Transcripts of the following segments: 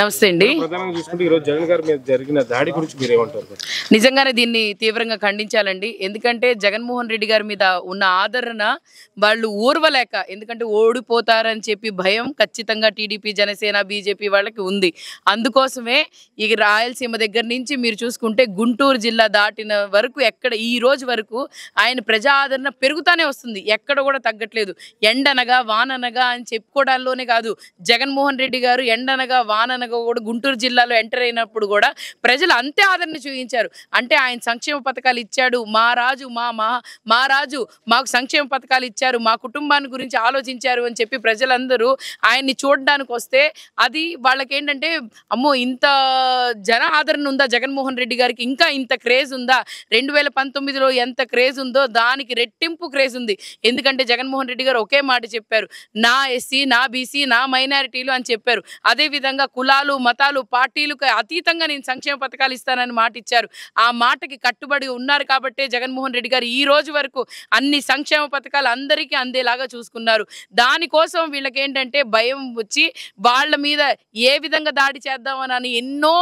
నమస్తే అండి నిజంగానే దీన్ని తీవ్రంగా ఖండించాలండి ఎందుకంటే జగన్మోహన్ రెడ్డి గారి మీద ఉన్న ఆదరణ వాళ్ళు ఊర్వలేక ఎందుకంటే ఓడిపోతారని చెప్పి భయం ఖచ్చితంగా టీడీపీ జనసేన బీజేపీ వాళ్ళకి ఉంది అందుకోసమే ఈ రాయలసీమ దగ్గర నుంచి మీరు చూసుకుంటే గుంటూరు జిల్లా దాటిన వరకు ఎక్కడ ఈ రోజు వరకు ఆయన ప్రజా ఆదరణ పెరుగుతానే వస్తుంది ఎక్కడ కూడా తగ్గట్లేదు ఎండనగా వాననగా అని చెప్పుకోవడంలోనే కాదు జగన్మోహన్ రెడ్డి గారు ఎండనగా వాననగా ఆందోళనగా కూడా గుంటూరు జిల్లాలో ఎంటర్ అయినప్పుడు కూడా ప్రజలు అంతే ఆదరణ చూపించారు అంటే ఆయన సంక్షేమ పథకాలు ఇచ్చాడు మా రాజు మా మా మా రాజు మాకు సంక్షేమ పథకాలు ఇచ్చారు మా కుటుంబాన్ని గురించి ఆలోచించారు అని చెప్పి ప్రజలందరూ ఆయన్ని చూడడానికి వస్తే అది వాళ్ళకేంటంటే అమ్మో ఇంత జన ఆదరణ ఉందా జగన్మోహన్ రెడ్డి గారికి ఇంకా ఇంత క్రేజ్ ఉందా రెండు వేల పంతొమ్మిదిలో ఎంత క్రేజ్ ఉందో దానికి రెట్టింపు క్రేజ్ ఉంది ఎందుకంటే జగన్మోహన్ రెడ్డి గారు ఒకే మాట చెప్పారు నా ఎస్సీ నా బీసీ నా మైనారిటీలు అని చెప్పారు అదేవిధంగా కుల కులాలు మతాలు పార్టీలకు అతీతంగా నేను సంక్షేమ పథకాలు ఇస్తానని మాట ఇచ్చారు ఆ మాటకి కట్టుబడి ఉన్నారు కాబట్టే జగన్మోహన్ రెడ్డి గారు ఈ రోజు వరకు అన్ని సంక్షేమ పథకాలు అందరికీ అందేలాగా చూసుకున్నారు దానికోసం వీళ్ళకి ఏంటంటే భయం వచ్చి వాళ్ళ మీద ఏ విధంగా దాడి చేద్దామని ఎన్నో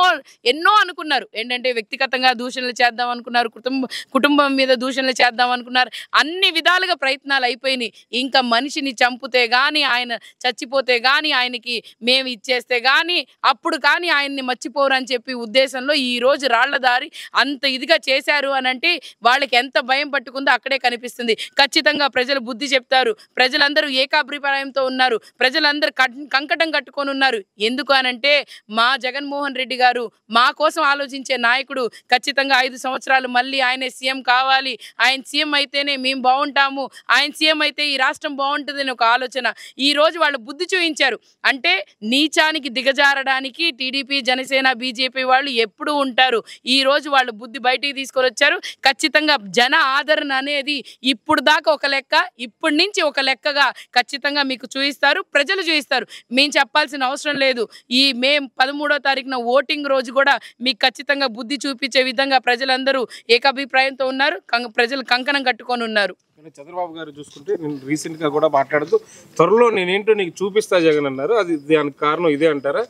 ఎన్నో అనుకున్నారు ఏంటంటే వ్యక్తిగతంగా దూషణలు చేద్దాం అనుకున్నారు కుటుంబ కుటుంబం మీద దూషణలు చేద్దాం అనుకున్నారు అన్ని విధాలుగా ప్రయత్నాలు అయిపోయినాయి ఇంకా మనిషిని చంపితే కానీ ఆయన చచ్చిపోతే కానీ ఆయనకి మేము ఇచ్చేస్తే కానీ అప్పుడు కానీ ఆయన్ని మర్చిపోరు అని చెప్పి ఉద్దేశంలో ఈ రోజు రాళ్ల దారి అంత ఇదిగా చేశారు అని అంటే వాళ్ళకి ఎంత భయం పట్టుకుందో అక్కడే కనిపిస్తుంది ఖచ్చితంగా ప్రజలు బుద్ధి చెప్తారు ప్రజలందరూ ఏకాభిప్రాయంతో ఉన్నారు ప్రజలందరూ కంకటం కట్టుకొని ఉన్నారు ఎందుకు అనంటే మా జగన్మోహన్ రెడ్డి గారు మా కోసం ఆలోచించే నాయకుడు ఖచ్చితంగా ఐదు సంవత్సరాలు మళ్ళీ ఆయనే సీఎం కావాలి ఆయన సీఎం అయితేనే మేము బాగుంటాము ఆయన సీఎం అయితే ఈ రాష్ట్రం బాగుంటుంది ఒక ఆలోచన ఈ రోజు వాళ్ళు బుద్ధి చూపించారు అంటే నీచానికి దిగజారడం చేయడానికి టీడీపీ జనసేన బీజేపీ వాళ్ళు ఎప్పుడూ ఉంటారు ఈ రోజు వాళ్ళు బుద్ధి బయటికి తీసుకొని వచ్చారు ఖచ్చితంగా జన ఆదరణ అనేది ఇప్పుడు దాకా ఒక లెక్క ఇప్పటి నుంచి ఒక లెక్కగా ఖచ్చితంగా మీకు చూపిస్తారు ప్రజలు చూపిస్తారు మేము చెప్పాల్సిన అవసరం లేదు ఈ మే పదమూడో తారీఖున ఓటింగ్ రోజు కూడా మీకు ఖచ్చితంగా బుద్ధి చూపించే విధంగా ప్రజలందరూ ఏకాభిప్రాయంతో ఉన్నారు ప్రజలు కంకణం కట్టుకొని ఉన్నారు అంటే చంద్రబాబు గారు చూసుకుంటే నేను రీసెంట్గా కూడా మాట్లాడుతూ త్వరలో నేనేంటో నీకు చూపిస్తా జగన్ అన్నారు అది దానికి కారణం ఇదే అంటారా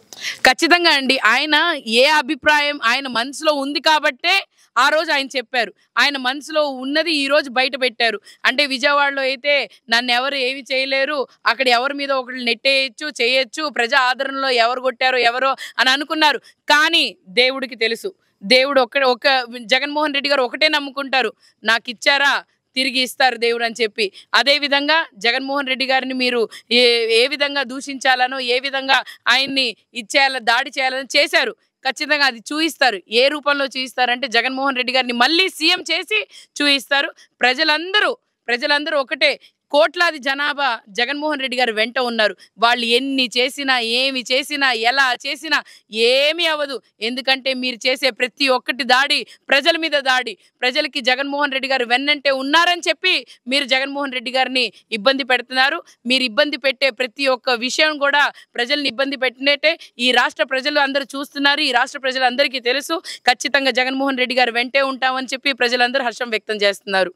ఖచ్చితంగా అండి ఆయన ఏ అభిప్రాయం ఆయన మనసులో ఉంది కాబట్టే ఆ రోజు ఆయన చెప్పారు ఆయన మనసులో ఉన్నది ఈ రోజు బయట పెట్టారు అంటే విజయవాడలో అయితే నన్ను ఎవరు ఏమి చేయలేరు అక్కడ ఎవరి మీద ఒకళ్ళు నెట్టేయచ్చు చేయొచ్చు ప్రజా ఆదరణలో ఎవరు కొట్టారో ఎవరో అని అనుకున్నారు కానీ దేవుడికి తెలుసు దేవుడు ఒక్క ఒక జగన్మోహన్ రెడ్డి గారు ఒకటే నమ్ముకుంటారు నాకు ఇచ్చారా తిరిగి ఇస్తారు దేవుడు అని చెప్పి అదేవిధంగా జగన్మోహన్ రెడ్డి గారిని మీరు ఏ విధంగా దూషించాలనో ఏ విధంగా ఆయన్ని ఇచ్చేయాల దాడి చేయాలని చేశారు ఖచ్చితంగా అది చూయిస్తారు ఏ రూపంలో చూయిస్తారంటే జగన్మోహన్ రెడ్డి గారిని మళ్ళీ సీఎం చేసి చూయిస్తారు ప్రజలందరూ ప్రజలందరూ ఒకటే కోట్లాది జనాభా జగన్మోహన్ రెడ్డి గారు వెంట ఉన్నారు వాళ్ళు ఎన్ని చేసినా ఏమి చేసినా ఎలా చేసినా ఏమీ అవ్వదు ఎందుకంటే మీరు చేసే ప్రతి ఒక్కటి దాడి ప్రజల మీద దాడి ప్రజలకి జగన్మోహన్ రెడ్డి గారు వెన్నంటే ఉన్నారని చెప్పి మీరు జగన్మోహన్ రెడ్డి గారిని ఇబ్బంది పెడుతున్నారు మీరు ఇబ్బంది పెట్టే ప్రతి ఒక్క విషయం కూడా ప్రజల్ని ఇబ్బంది పెట్టినట్టే ఈ రాష్ట్ర ప్రజలు అందరూ చూస్తున్నారు ఈ రాష్ట్ర ప్రజలందరికీ తెలుసు ఖచ్చితంగా జగన్మోహన్ రెడ్డి గారు వెంటే ఉంటామని చెప్పి ప్రజలందరూ హర్షం వ్యక్తం చేస్తున్నారు